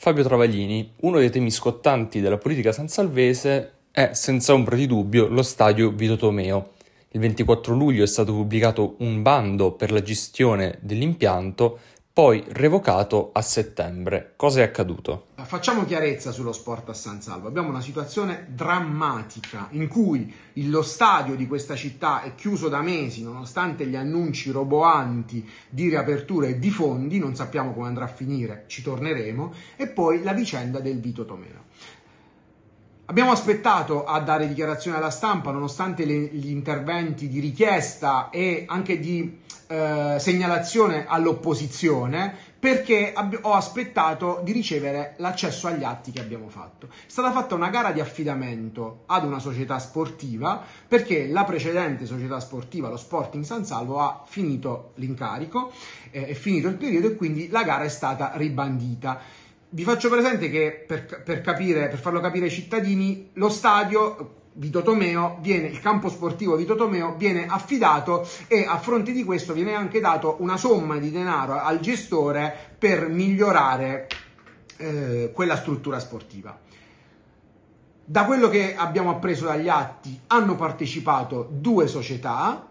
Fabio Travaglini, uno dei temi scottanti della politica sansalvese è, senza ombra di dubbio, lo stadio Vito Tomeo. Il 24 luglio è stato pubblicato un bando per la gestione dell'impianto poi revocato a settembre. Cosa è accaduto? Facciamo chiarezza sullo sport a San Salvo. Abbiamo una situazione drammatica in cui lo stadio di questa città è chiuso da mesi, nonostante gli annunci roboanti di riapertura e di fondi, non sappiamo come andrà a finire, ci torneremo, e poi la vicenda del Vito Tomeno. Abbiamo aspettato a dare dichiarazione alla stampa, nonostante le, gli interventi di richiesta e anche di eh, segnalazione all'opposizione perché ab- ho aspettato di ricevere l'accesso agli atti che abbiamo fatto. È stata fatta una gara di affidamento ad una società sportiva perché la precedente società sportiva, lo Sporting San Salvo, ha finito l'incarico, eh, è finito il periodo e quindi la gara è stata ribandita. Vi faccio presente che per, per, capire, per farlo capire ai cittadini, lo stadio Vito Tomeo viene, il campo sportivo Vito Tomeo viene affidato e a fronte di questo viene anche dato una somma di denaro al gestore per migliorare eh, quella struttura sportiva. Da quello che abbiamo appreso dagli atti hanno partecipato due società,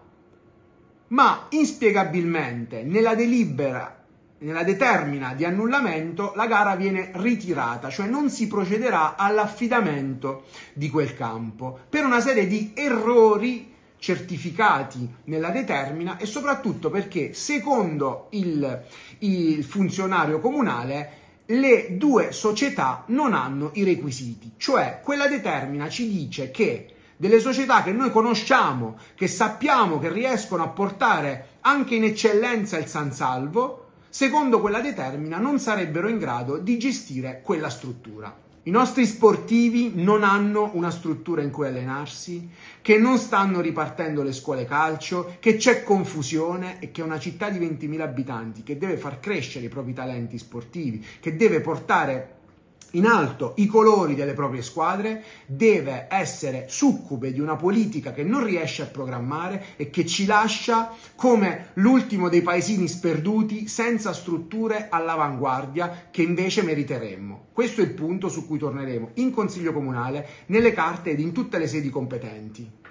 ma inspiegabilmente nella delibera nella determina di annullamento la gara viene ritirata, cioè non si procederà all'affidamento di quel campo per una serie di errori certificati nella determina e soprattutto perché secondo il, il funzionario comunale le due società non hanno i requisiti, cioè quella determina ci dice che delle società che noi conosciamo, che sappiamo che riescono a portare anche in eccellenza il San Salvo, secondo quella determina non sarebbero in grado di gestire quella struttura. I nostri sportivi non hanno una struttura in cui allenarsi, che non stanno ripartendo le scuole calcio, che c'è confusione e che una città di 20.000 abitanti che deve far crescere i propri talenti sportivi, che deve portare in alto i colori delle proprie squadre, deve essere succube di una politica che non riesce a programmare e che ci lascia come l'ultimo dei paesini sperduti senza strutture all'avanguardia che invece meriteremmo. Questo è il punto su cui torneremo in Consiglio Comunale, nelle carte ed in tutte le sedi competenti.